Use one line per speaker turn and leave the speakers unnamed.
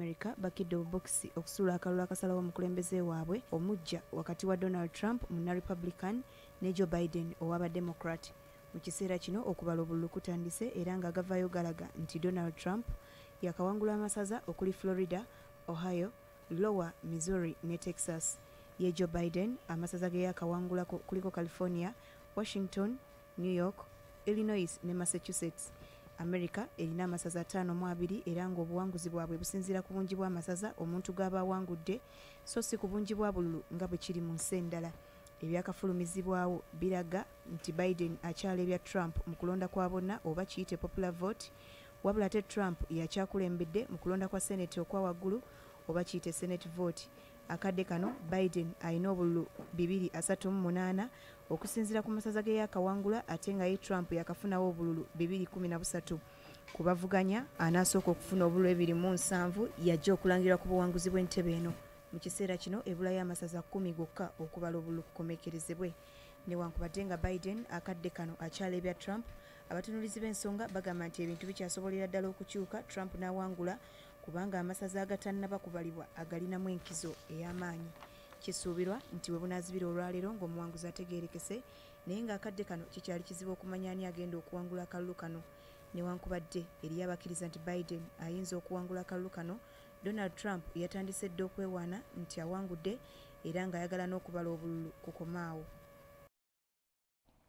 america bakidde obubokisi okusuula akalulu akasala w'omukulembeze waabwe omujja wakati wa donald trump munarepublican ne joe biden owaba democrat mu kiseera kino okubala obululu kutandise era nga gavaayo galaga nti donald trump yakawangula amasaza okuli florida ohio lowa missouri ne texas ye joe biden amasaza ge yakawangula kuliko california washington new york illinois ne massachusetts amerika erina amasaza 52 era nga obuwanguzi bwabwe businziira ku bungi bw'amasaza omuntu gaabaawangudde so si ku bungi bwa bululu nga bwe kiri mu nsi endala ebyakafulumizibwawo biraga nti biden akyala ebya trump mu kulonda kwa bonna oba kiyite popular vote wabula ate trump yakyakulembedde mu kulonda kwa senete okwa waggulu oba kiyite senate vote akadde kano biden alina obululu 238 okusinziira ku masaza ge yakawangula ate nga ye trump yakafunawo obululu 213 ku bavuganya anaasooka okufuna obululu 27 yajja okulangirwa ku buwanguzi bw'entebe eno mu kiseera kino ebulayo amasaza 10 gokka okubala obululu kukomekerezebwe newankubadde nga biden akadde kano akyala ebya trump abatunulizi b'ensonga bagamba nti ebintu bikyasobolera ddala okukyuka trump n'awangula kubanga amasaza agatannaba kubalibwa agalinamu enkizo ey'amaanyi kisuubirwa nti we bunaazibira olwaleero ng'omuwanguzi ategeerekese naye ng'akadde kano kikyali kizibu okumanyaani agenda okuwangula akalulu kano newankubadde eriyo abakkiriza nti biden ayinza okuwangula akalulu kano donald trump yatandise dde okwewaana nti awangudde era ng'ayagala n'okubala obululu kukomaawo